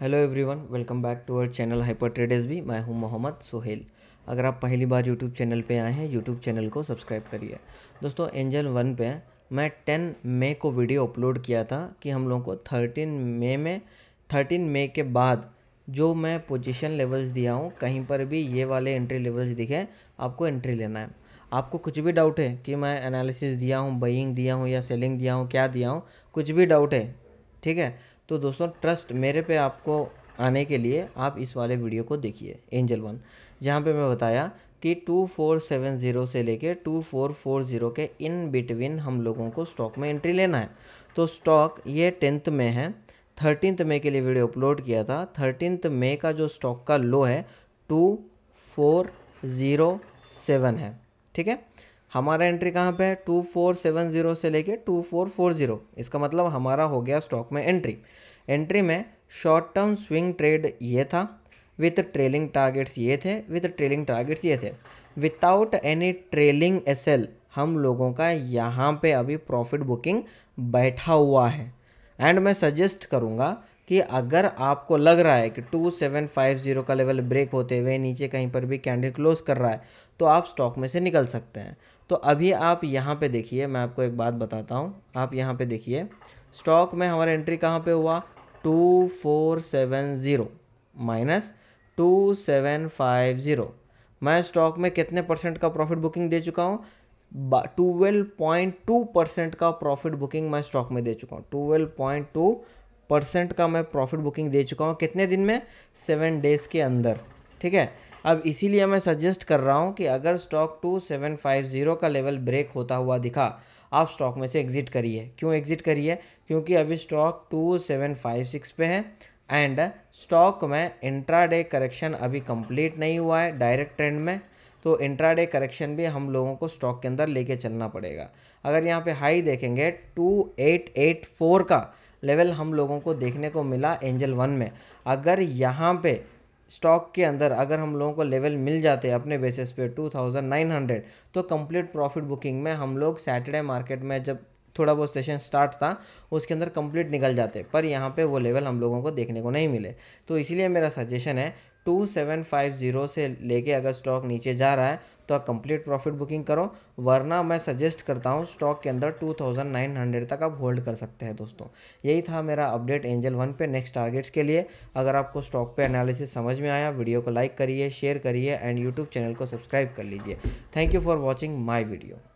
hello everyone welcome back to our channel hyper traders भी मैं हूं मोहम्मद सोहेल अगर आप पहली बार यूट्यूब चैनल पे आए हैं यूट्यूब चैनल को सब्सक्राइब करिए दोस्तों एंजल वन पे मैं टेन मई को वीडियो अपलोड किया था कि हम लोगों को थर्टीन मई में थर्टीन मई के बाद जो मैं पोजिशन लेवल्स दिया हूँ कहीं पर भी ये वाले एंट्री लेवल्स दिखे आपको एंट्री लेना है आपको कुछ भी डाउट है कि मैं एनालिसिस दिया हूँ बइंग दिया हूँ या सेलिंग दिया हूँ क्या दिया हूँ कुछ भी डाउट है ठीक है तो दोस्तों ट्रस्ट मेरे पे आपको आने के लिए आप इस वाले वीडियो को देखिए एंजल वन जहाँ पे मैं बताया कि 2470 से लेके 2440 के इन बिटवीन हम लोगों को स्टॉक में एंट्री लेना है तो स्टॉक ये टेंथ में है थर्टीन मई के लिए वीडियो अपलोड किया था थर्टीनथ मई का जो स्टॉक का लो है टू फोर ज़ीरो सेवन है ठीक है हमारा एंट्री कहाँ पे है टू फोर सेवन ज़ीरो से लेके टू फोर फोर ज़ीरो इसका मतलब हमारा हो गया स्टॉक में एंट्री एंट्री में शॉर्ट टर्म स्विंग ट्रेड ये था विथ ट्रेलिंग टारगेट्स ये थे विथ ट्रेलिंग टारगेट्स ये थे विदाउट एनी ट्रेलिंग एस हम लोगों का यहाँ पे अभी प्रॉफिट बुकिंग बैठा हुआ है एंड मैं सजेस्ट करूँगा कि अगर आपको लग रहा है कि 2750 का लेवल ब्रेक होते हुए नीचे कहीं पर भी कैंडल क्लोज कर रहा है तो आप स्टॉक में से निकल सकते हैं तो अभी आप यहाँ पे देखिए मैं आपको एक बात बताता हूँ आप यहाँ पे देखिए स्टॉक में हमारा एंट्री कहाँ पे हुआ 2470 माइनस 2750 मैं स्टॉक में कितने परसेंट का प्रॉफिट बुकिंग दे चुका हूँ ट्वेल्व पॉइंट टू परसेंट का प्रॉफिट बुकिंग मैं स्टॉक में दे चुका हूँ ट्वेल्व पॉइंट टू परसेंट का मैं प्रॉफिट बुकिंग दे चुका हूँ कितने दिन में सेवन डेज़ के अंदर ठीक है अब इसीलिए मैं सजेस्ट कर रहा हूँ कि अगर stock two seven five zero का लेवल ब्रेक होता हुआ दिखा आप स्टॉक में से एग्ज़िट करिए क्यों एग्ज़िट करिए क्योंकि अभी stock two seven five six पे है एंड स्टॉक में इंट्राडे करेक्शन अभी कंप्लीट नहीं हुआ है डायरेक्ट ट्रेंड में तो इंट्राडे करेक्शन भी हम लोगों को स्टॉक के अंदर लेके चलना पड़ेगा अगर यहाँ पे हाई देखेंगे टू एट एट फोर का लेवल हम लोगों को देखने को मिला एंजल वन में अगर यहाँ पे स्टॉक के अंदर अगर हम लोगों को लेवल मिल जाते अपने बेसिस पे 2900 तो कंप्लीट प्रॉफिट बुकिंग में हम लोग सैटरडे मार्केट में जब थोड़ा बहुत सेशन स्टार्ट था उसके अंदर कंप्लीट निकल जाते पर यहाँ पे वो लेवल हम लोगों को देखने को नहीं मिले तो इसीलिए मेरा सजेशन है टू सेवन फाइव ज़ीरो से लेके अगर स्टॉक नीचे जा रहा है तो आप कंप्लीट प्रॉफिट बुकिंग करो वरना मैं सजेस्ट करता हूँ स्टॉक के अंदर टू थाउजेंड नाइन हंड्रेड तक आप होल्ड कर सकते हैं दोस्तों यही था मेरा अपडेट एंजल वन पे नेक्स्ट टारगेट्स के लिए अगर आपको स्टॉक पे एनालिसिस समझ में आया वीडियो को लाइक करिए शेयर करिए एंड यूट्यूब चैनल को सब्सक्राइब कर लीजिए thank you for watching my video